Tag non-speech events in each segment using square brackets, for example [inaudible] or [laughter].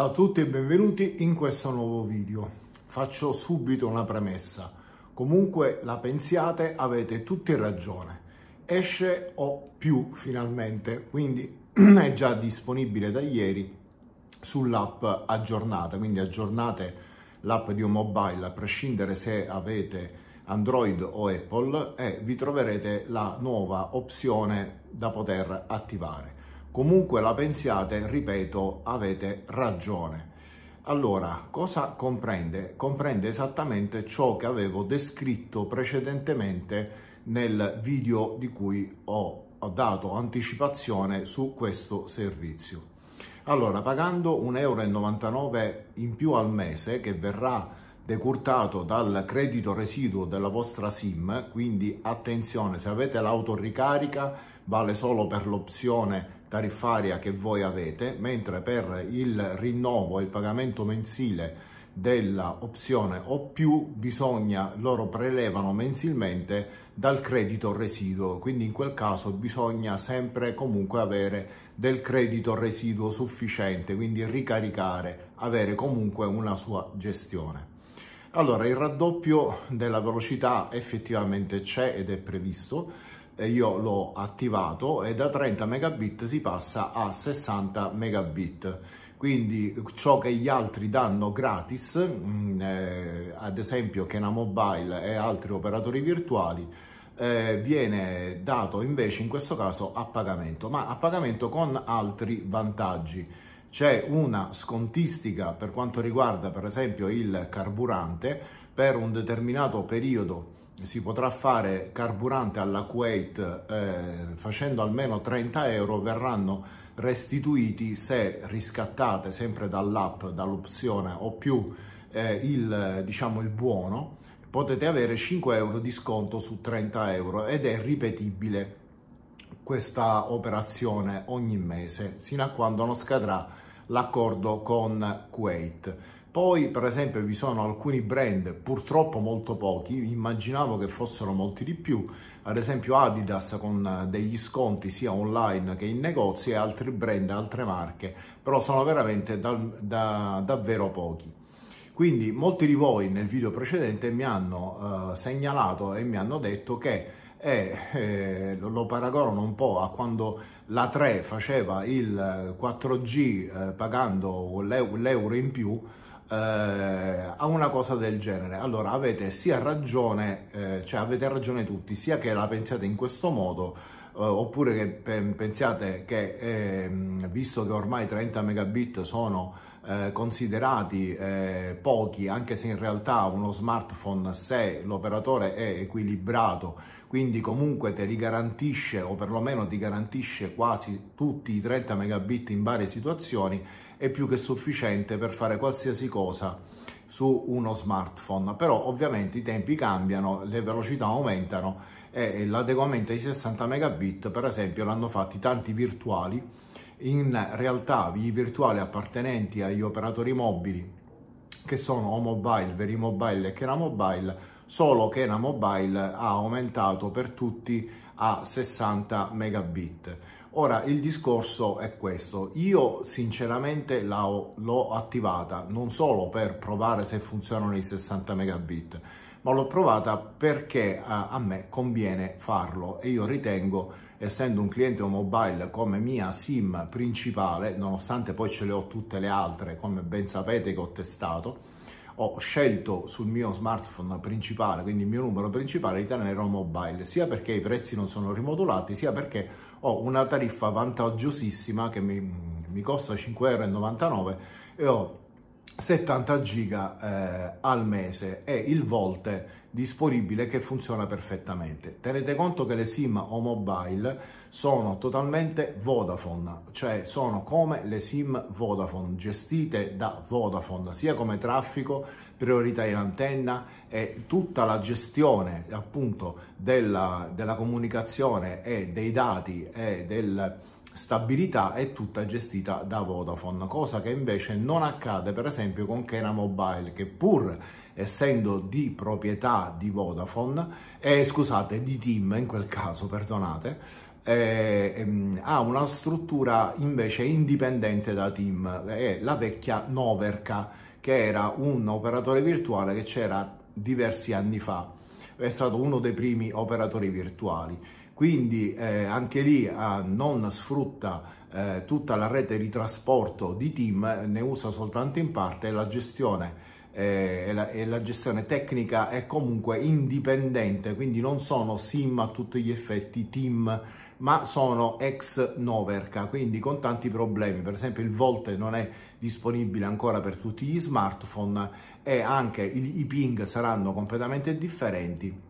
Ciao a tutti e benvenuti in questo nuovo video. Faccio subito una premessa. Comunque la pensiate, avete tutti ragione. Esce o più finalmente, quindi [clears throat] è già disponibile da ieri sull'app aggiornata, quindi aggiornate l'app di un mobile a prescindere se avete Android o Apple e vi troverete la nuova opzione da poter attivare comunque la pensiate, ripeto, avete ragione. Allora, cosa comprende? Comprende esattamente ciò che avevo descritto precedentemente nel video di cui ho dato anticipazione su questo servizio. Allora, pagando 1,99 euro in più al mese che verrà decurtato dal credito residuo della vostra SIM, quindi attenzione, se avete l'autoricarica vale solo per l'opzione tariffaria che voi avete, mentre per il rinnovo e il pagamento mensile della opzione o più bisogna loro prelevano mensilmente dal credito residuo quindi in quel caso bisogna sempre comunque avere del credito residuo sufficiente quindi ricaricare avere comunque una sua gestione allora il raddoppio della velocità effettivamente c'è ed è previsto io l'ho attivato e da 30 megabit si passa a 60 megabit quindi ciò che gli altri danno gratis mm, eh, ad esempio Kena Mobile e altri operatori virtuali eh, viene dato invece in questo caso a pagamento ma a pagamento con altri vantaggi c'è una scontistica per quanto riguarda per esempio il carburante per un determinato periodo si potrà fare carburante alla Kuwait eh, facendo almeno 30 euro verranno restituiti se riscattate sempre dall'app, dall'opzione o più eh, il, diciamo, il buono potete avere 5 euro di sconto su 30 euro ed è ripetibile questa operazione ogni mese sino a quando non scadrà l'accordo con Kuwait. Poi per esempio vi sono alcuni brand, purtroppo molto pochi, immaginavo che fossero molti di più, ad esempio Adidas con eh, degli sconti sia online che in negozi e altri brand, altre marche, però sono veramente da, da, davvero pochi. Quindi molti di voi nel video precedente mi hanno eh, segnalato e mi hanno detto che eh, eh, lo paragonano un po' a quando la 3 faceva il 4G eh, eh, pagando l'euro in più, eh, a una cosa del genere. Allora avete sia ragione, eh, cioè avete ragione tutti, sia che la pensiate in questo modo, eh, oppure che pe pensiate che ehm, visto che ormai 30 megabit sono eh, considerati eh, pochi, anche se in realtà uno smartphone, se l'operatore è equilibrato quindi comunque te li garantisce o perlomeno ti garantisce quasi tutti i 30 megabit in varie situazioni, è più che sufficiente per fare qualsiasi cosa su uno smartphone. Però ovviamente i tempi cambiano, le velocità aumentano e l'adeguamento ai 60 megabit per esempio l'hanno fatti tanti virtuali, in realtà i virtuali appartenenti agli operatori mobili che sono o mobile, veri mobile e che era mobile solo che la mobile ha aumentato per tutti a 60 megabit. Ora il discorso è questo, io sinceramente l'ho attivata non solo per provare se funzionano i 60 megabit, ma l'ho provata perché a, a, me conviene farlo e io ritengo, essendo un cliente mobile come mia SIM principale, nonostante poi ce le ho tutte le altre, come ben sapete che ho testato, ho scelto sul mio smartphone principale, quindi il mio numero principale, di Tanero Mobile, sia perché i prezzi non sono rimodulati, sia perché ho una tariffa vantaggiosissima che mi, mm, mi costa 5,99€ e ho 70 giga eh, al mese e il volte disponibile che funziona perfettamente. Tenete conto che le SIM o mobile sono totalmente Vodafone, cioè sono come le SIM Vodafone, gestite da Vodafone, sia come traffico, priorità in antenna e tutta la gestione appunto della, della comunicazione e dei dati e del stabilità è tutta gestita da Vodafone, cosa che invece non accade per esempio con Kena Mobile che pur essendo di proprietà di Vodafone, eh, scusate di Tim in quel caso, perdonate, eh, ehm, ha una struttura invece indipendente da team, è la vecchia Noverca, che era un operatore virtuale che c'era diversi anni fa, è stato uno dei primi operatori virtuali. Quindi eh, anche lì ah, non sfrutta eh, tutta la rete di trasporto di team, ne usa soltanto in parte la gestione eh, e la, e la, gestione tecnica è comunque indipendente, quindi non sono sim a tutti gli effetti team ma sono ex Noverca, quindi con tanti problemi. Per esempio il Volte non è disponibile ancora per tutti gli smartphone e anche i ping saranno completamente differenti.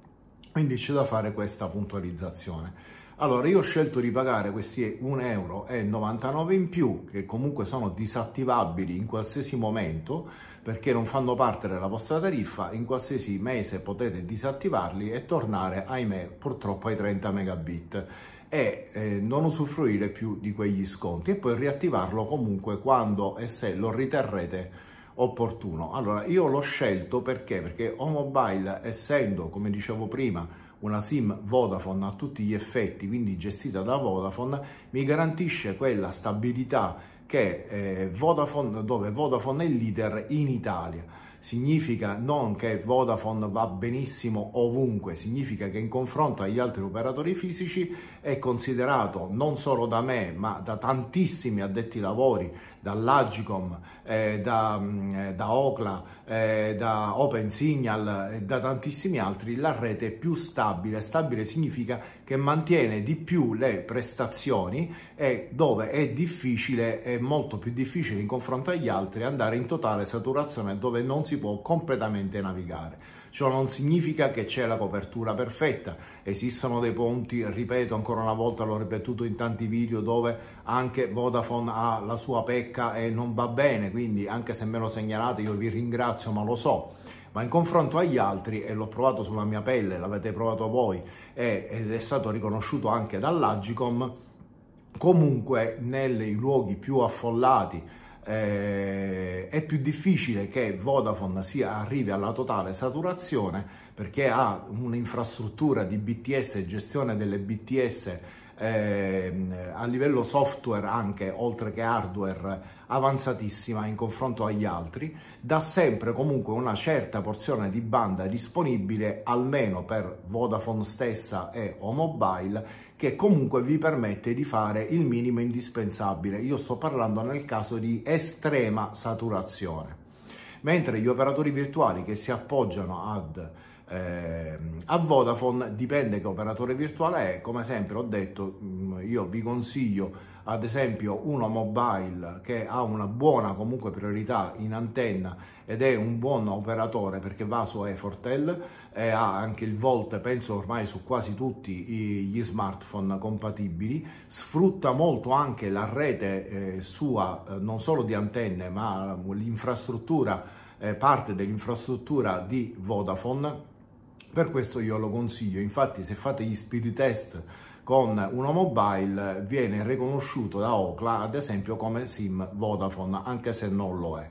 Quindi c'è da fare questa puntualizzazione. Allora, io ho scelto di pagare questi 1,99 euro in più, che comunque sono disattivabili in qualsiasi momento, perché non fanno parte della vostra tariffa, in qualsiasi mese potete disattivarli e tornare, ahimè, purtroppo ai 30 megabit e eh, non usufruire più di quegli sconti e poi riattivarlo comunque quando e se lo riterrete opportuno. Allora io l'ho scelto perché? Perché Omobile essendo come dicevo prima una SIM Vodafone a tutti gli effetti, quindi gestita da Vodafone, mi garantisce quella stabilità che eh, Vodafone, dove Vodafone è leader in Italia significa non che Vodafone va benissimo ovunque, significa che in confronto agli altri operatori fisici è considerato non solo da me ma da tantissimi addetti lavori dall'Agicom, eh, da, mm, eh, da Ocla, eh, da Signal e da tantissimi altri, la rete è più stabile. Stabile significa che mantiene di più le prestazioni e dove è difficile, è molto più difficile in confronto agli altri andare in totale saturazione dove non si può completamente navigare. Ciò non significa che c'è la copertura perfetta, esistono dei ponti, ripeto ancora una volta, l'ho ripetuto in tanti video, dove anche Vodafone ha la sua pecca e non va bene, quindi anche se me lo segnalate io vi ringrazio ma lo so ma in confronto agli altri, e l'ho provato sulla mia pelle, l'avete provato voi e, ed è stato riconosciuto anche dall'Agicom, comunque nei luoghi più affollati eh, è più difficile che Vodafone sia, arrivi alla totale saturazione perché ha un'infrastruttura di BTS e gestione delle BTS eh, a livello software anche oltre che hardware avanzatissima in confronto agli altri da sempre comunque una certa porzione di banda disponibile almeno per Vodafone stessa e o mobile che comunque vi permette di fare il minimo indispensabile io sto parlando nel caso di estrema saturazione mentre gli operatori virtuali che si appoggiano ad eh, a Vodafone dipende che operatore virtuale è, come sempre ho detto mm, io vi consiglio ad esempio uno mobile che ha una buona comunque priorità in antenna ed è un buon operatore perché va su Efortel e ha anche il Volt penso ormai su quasi tutti gli smartphone compatibili sfrutta molto anche la rete eh, sua eh, non solo di antenne ma l'infrastruttura eh, parte dell'infrastruttura di Vodafone per questo io lo consiglio, infatti se fate gli speed test con uno mobile viene riconosciuto da Ocla ad esempio come SIM Vodafone anche se non lo è.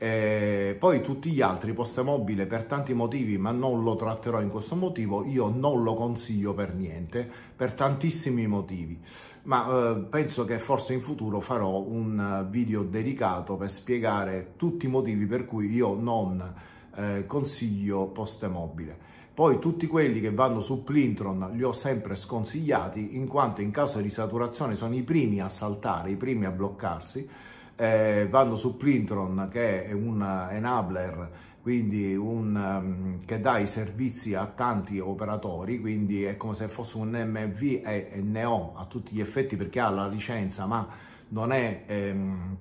E poi tutti gli altri postemobile per tanti motivi ma non lo tratterò in questo motivo io non lo consiglio per niente per tantissimi motivi ma eh, penso che forse in futuro farò un eh, video dedicato per spiegare tutti i motivi per cui io non eh, consiglio postemobile poi tutti quelli che vanno su Plintron li ho sempre sconsigliati in quanto in caso di saturazione sono i primi a saltare, i primi a bloccarsi. Eh, vanno su Plintron che è un enabler quindi un, um, che dà i servizi a tanti operatori quindi è come se fosse un MV e, e NEO a tutti gli effetti perché ha la licenza ma non è ehm,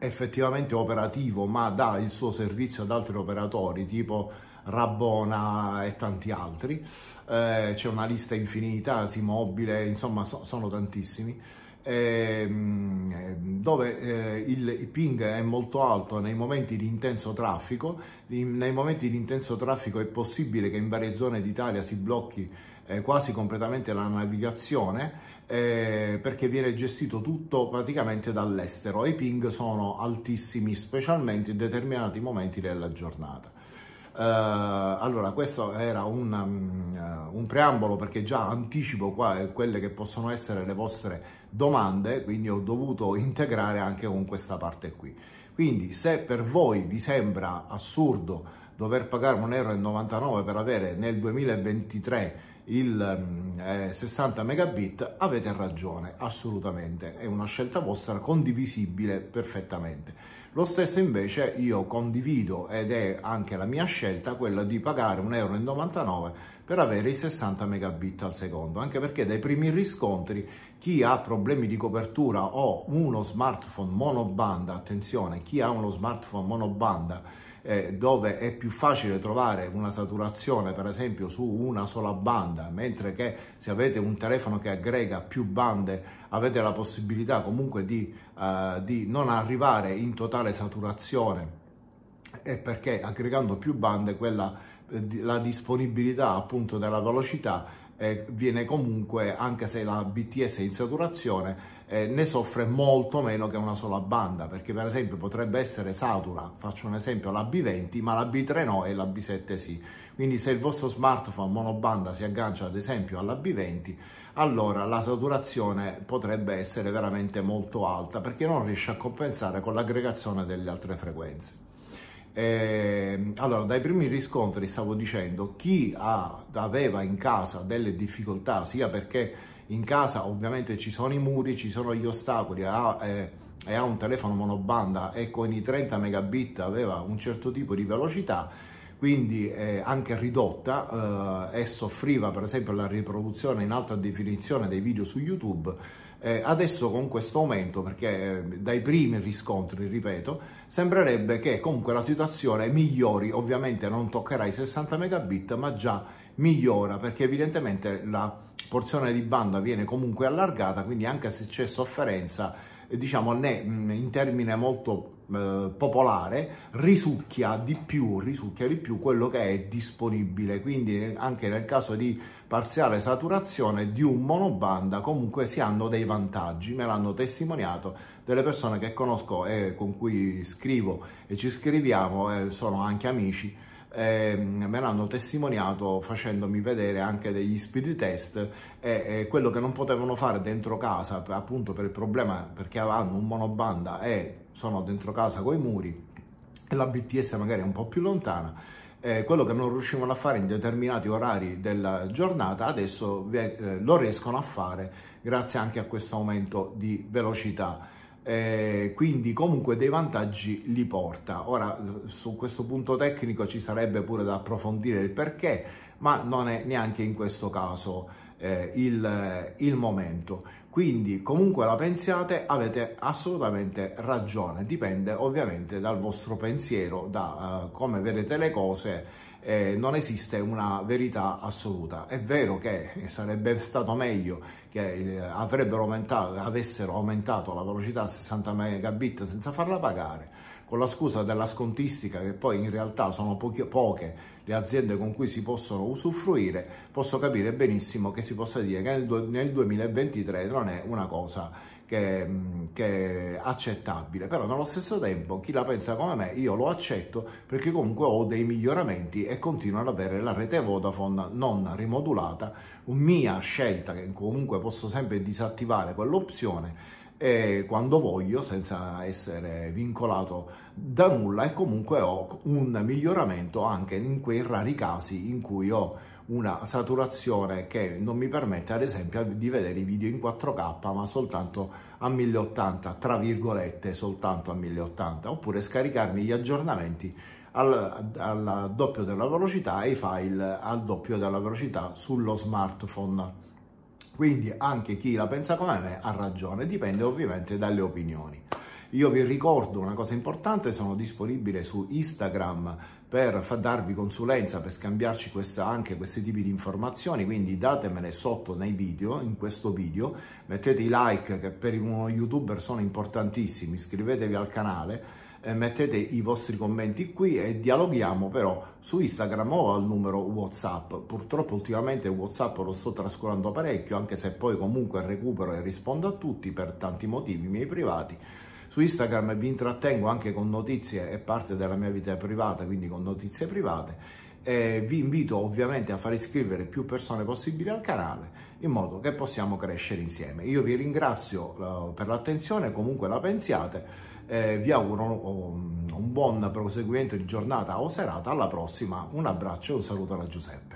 effettivamente operativo ma dà il suo servizio ad altri operatori tipo Rabbona e tanti altri. Eh, c'è una lista infinita, Simobile, insomma so, sono tantissimi. Ehm, dove eh, il, ping è molto alto nei momenti di intenso traffico, nei momenti di intenso traffico è possibile che in varie zone d'Italia si blocchi eh, quasi completamente la navigazione eh, perché viene gestito tutto praticamente dall'estero. I ping sono altissimi, specialmente in determinati momenti della giornata. Eh, allora, questo era un, um, un, preambolo perché già anticipo qua eh, quelle che possono essere le vostre domande, quindi ho dovuto integrare anche con questa parte qui. Quindi se per voi vi sembra assurdo dover pagare 1,99 euro per avere nel 2023 il mm, eh, 60 megabit avete ragione assolutamente è una scelta vostra condivisibile perfettamente lo stesso invece io condivido ed è anche la mia scelta quella di pagare 1,99 euro per avere i 60 megabit al secondo, anche perché dai primi riscontri chi ha problemi di copertura o uno smartphone monobanda, attenzione, chi ha uno smartphone monobanda eh, dove è più facile trovare una saturazione per esempio su una sola banda, mentre che se avete un telefono che aggrega più bande avete la possibilità comunque di, eh, di non arrivare in totale saturazione e perché aggregando più bande quella, eh, la disponibilità appunto della velocità eh, viene comunque anche se la BTS è in saturazione eh, ne soffre molto meno che una sola banda, perché per esempio potrebbe essere satura, faccio un esempio, la B20, ma la B3 no e la B7 sì. Quindi se il vostro smartphone monobanda si aggancia ad esempio alla B20, allora la saturazione potrebbe essere veramente molto alta, perché non riesce a compensare con l'aggregazione delle altre frequenze. E, ehm, allora, dai primi riscontri stavo dicendo, chi ha, aveva in casa delle difficoltà, sia perché in casa ovviamente ci sono i muri, ci sono gli ostacoli, ha, eh, e ha un telefono monobanda e con i 30 megabit aveva un certo tipo di velocità, quindi eh, anche ridotta eh, e soffriva per esempio la riproduzione in alta definizione dei video su YouTube. Eh, adesso con questo aumento, perché eh, dai primi riscontri, ripeto, sembrerebbe che comunque la situazione migliori, ovviamente non toccherà i 60 megabit, ma già migliora perché evidentemente la porzione di banda viene comunque allargata, quindi anche se c'è sofferenza, eh, diciamo mm, in termine molto eh, popolare, risucchia di più, risucchia di più quello che è disponibile, quindi eh, anche nel caso di parziale saturazione di un monobanda comunque si hanno dei vantaggi, me l'hanno testimoniato delle persone che conosco e con cui scrivo e ci scriviamo, eh, sono anche amici, eh, me l'hanno testimoniato facendomi vedere anche degli speed test e, e, quello che non potevano fare dentro casa appunto per il problema perché avevano un monobanda e sono dentro casa con i muri e la BTS magari è un po' più lontana eh, quello che non riuscivano a fare in determinati orari della giornata adesso eh, lo riescono a fare grazie anche a questo aumento di velocità eh, quindi comunque dei vantaggi li porta. Ora su questo punto tecnico ci sarebbe pure da approfondire il perché, ma non è neanche in questo caso eh, il, il momento. Quindi comunque la pensiate avete assolutamente ragione, dipende ovviamente dal vostro pensiero, da uh, come vedete le cose eh, non esiste una verità assoluta. È vero che sarebbe stato meglio che eh, avrebbero aumentato, avessero aumentato la velocità a 60 megabit senza farla pagare, con la scusa della scontistica che poi in realtà sono pochi, poche le aziende con cui si possono usufruire, posso capire benissimo che si possa dire che nel, nel 2023 non è una cosa che, che, è accettabile, però nello stesso tempo chi la pensa come me io lo accetto perché comunque ho dei miglioramenti e continuo ad avere la rete Vodafone non rimodulata, mia scelta che comunque posso sempre disattivare quell'opzione quando voglio senza essere vincolato da nulla e comunque ho un miglioramento anche in quei rari casi in cui ho una saturazione che non mi permette ad esempio di vedere i video in 4K ma soltanto a 1080 tra virgolette soltanto a 1080 oppure scaricarmi gli aggiornamenti al, al doppio della velocità e i file al doppio della velocità sullo smartphone quindi anche chi la pensa come me ha ragione dipende ovviamente dalle opinioni io vi ricordo una cosa importante, sono disponibile su Instagram per darvi consulenza, per scambiarci questa, anche questi tipi di informazioni, quindi datemele sotto nei video, in questo video, mettete i like che per uno youtuber sono importantissimi, iscrivetevi al canale, mettete i vostri commenti qui e dialoghiamo però su Instagram o al numero Whatsapp. Purtroppo ultimamente Whatsapp lo sto trascurando parecchio, anche se poi comunque recupero e rispondo a tutti per tanti motivi miei privati. Su Instagram vi intrattengo anche con notizie e parte della mia vita privata, quindi con notizie private. E vi invito ovviamente a far iscrivere più persone possibili al canale in modo che possiamo crescere insieme. Io vi ringrazio eh, per l'attenzione, comunque la pensiate. Eh, vi auguro oh, un buon proseguimento di giornata o serata. Alla prossima, un abbraccio e un saluto da Giuseppe.